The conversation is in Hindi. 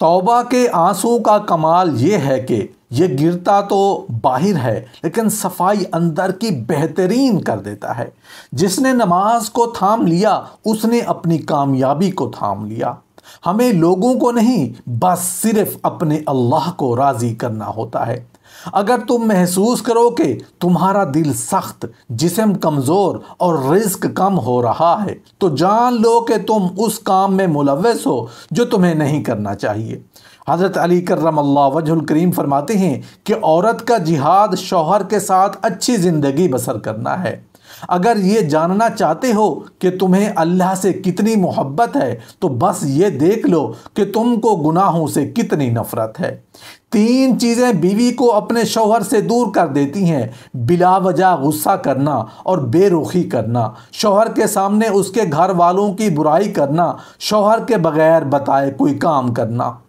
तौबा के आंसू का कमाल ये है कि ये गिरता तो बाहिर है लेकिन सफाई अंदर की बेहतरीन कर देता है जिसने नमाज को थाम लिया उसने अपनी कामयाबी को थाम लिया हमें लोगों को नहीं बस सिर्फ अपने अल्लाह को राज़ी करना होता है अगर तुम महसूस करो कि तुम्हारा दिल सख्त जिसम कमज़ोर और रिस्क कम हो रहा है तो जान लो कि तुम उस काम में मुलवस हो जो तुम्हें नहीं करना चाहिए हज़रत अली करम वजहुल करीम फरमाते हैं कि औरत का जिहाद शौहर के साथ अच्छी ज़िंदगी बसर करना है अगर ये जानना चाहते हो कि तुम्हें अल्लाह से कितनी मोहब्बत है तो बस ये देख लो कि तुमको गुनाहों से कितनी नफ़रत है तीन चीज़ें बीवी को अपने शौहर से दूर कर देती हैं वजह गुस्सा करना और बेरुखी करना शौहर के सामने उसके घर वालों की बुराई करना शौहर के बगैर बताए कोई काम करना